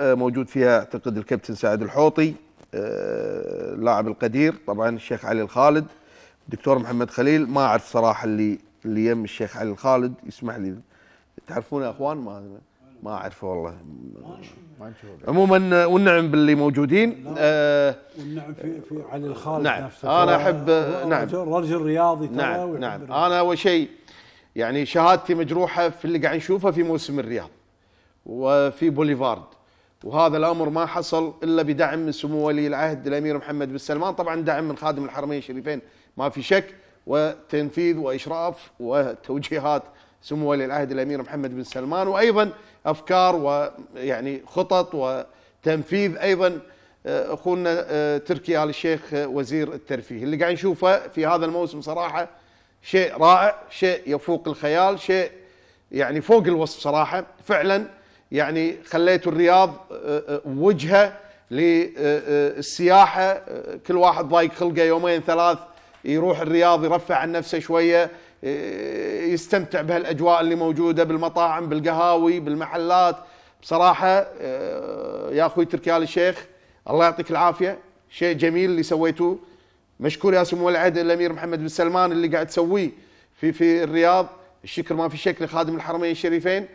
موجود فيها اعتقد الكابتن سعد الحوطي آه، اللاعب القدير طبعا الشيخ علي الخالد الدكتور محمد خليل ما اعرف صراحه اللي اللي يم الشيخ علي الخالد يسمح لي تعرفونه يا اخوان ما ما اعرفه والله ما عموما والنعم باللي موجودين آه، والنعم في, في علي الخالد نعم نفسه انا احب نعم رجل رياضي نعم نعم انا اول شيء يعني شهادتي مجروحه في اللي قاعد نشوفه في موسم الرياض وفي بوليفارد وهذا الامر ما حصل الا بدعم من سمو ولي العهد الامير محمد بن سلمان طبعا دعم من خادم الحرمين الشريفين ما في شك وتنفيذ واشراف وتوجيهات سمو ولي العهد الامير محمد بن سلمان وايضا افكار ويعني خطط وتنفيذ ايضا آه، اخونا آه، تركي ال الشيخ آه، وزير الترفيه اللي قاعد نشوفه في هذا الموسم صراحه شيء رائع شيء يفوق الخيال شيء يعني فوق الوصف صراحه فعلا يعني خليتوا الرياض آه، آه، وجهه للسياحه آه، كل واحد ضايق خلقه يومين ثلاث يروح الرياض يرفع عن نفسه شويه يستمتع بهالاجواء اللي موجوده بالمطاعم بالقهاوي بالمحلات بصراحه يا اخوي تركي ال الشيخ الله يعطيك العافيه شيء جميل اللي سويتوه مشكور يا سمو العهد الامير محمد بن سلمان اللي قاعد تسويه في في الرياض الشكر ما في شكل خادم الحرمين الشريفين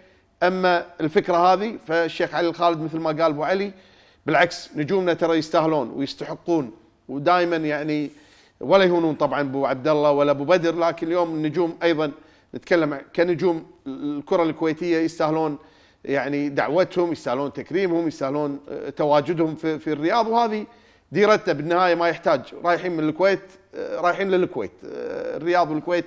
اما الفكره هذه فالشيخ علي الخالد مثل ما قال ابو علي بالعكس نجومنا ترى يستاهلون ويستحقون ودائما يعني ولا يهونون طبعا ابو عبد الله ولا ابو بدر لكن اليوم النجوم ايضا نتكلم كنجوم الكره الكويتيه يستاهلون يعني دعوتهم يستاهلون تكريمهم يستاهلون آه، تواجدهم في, في الرياض وهذه ديرتنا بالنهايه ما يحتاج رايحين من الكويت آه، رايحين للكويت آه، الرياض والكويت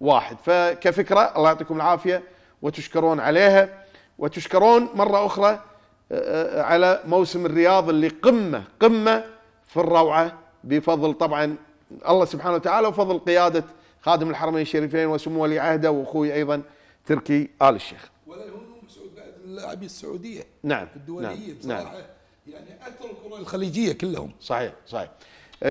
واحد فكفكره الله يعطيكم العافيه وتشكرون عليها وتشكرون مرة أخرى آه، آه، على موسم الرياض اللي قمة قمة في الروعة بفضل طبعا الله سبحانه وتعالى وفضل قيادة خادم الحرمين الشريفين وسمو ولي عهده وأخوي أيضا تركي آل الشيخ ولا يهمهم سعود بعد اللاعبين السعودية نعم الدولية نعم بصراحة نعم يعني أكثر الكرة الخليجية كلهم صحيح صحيح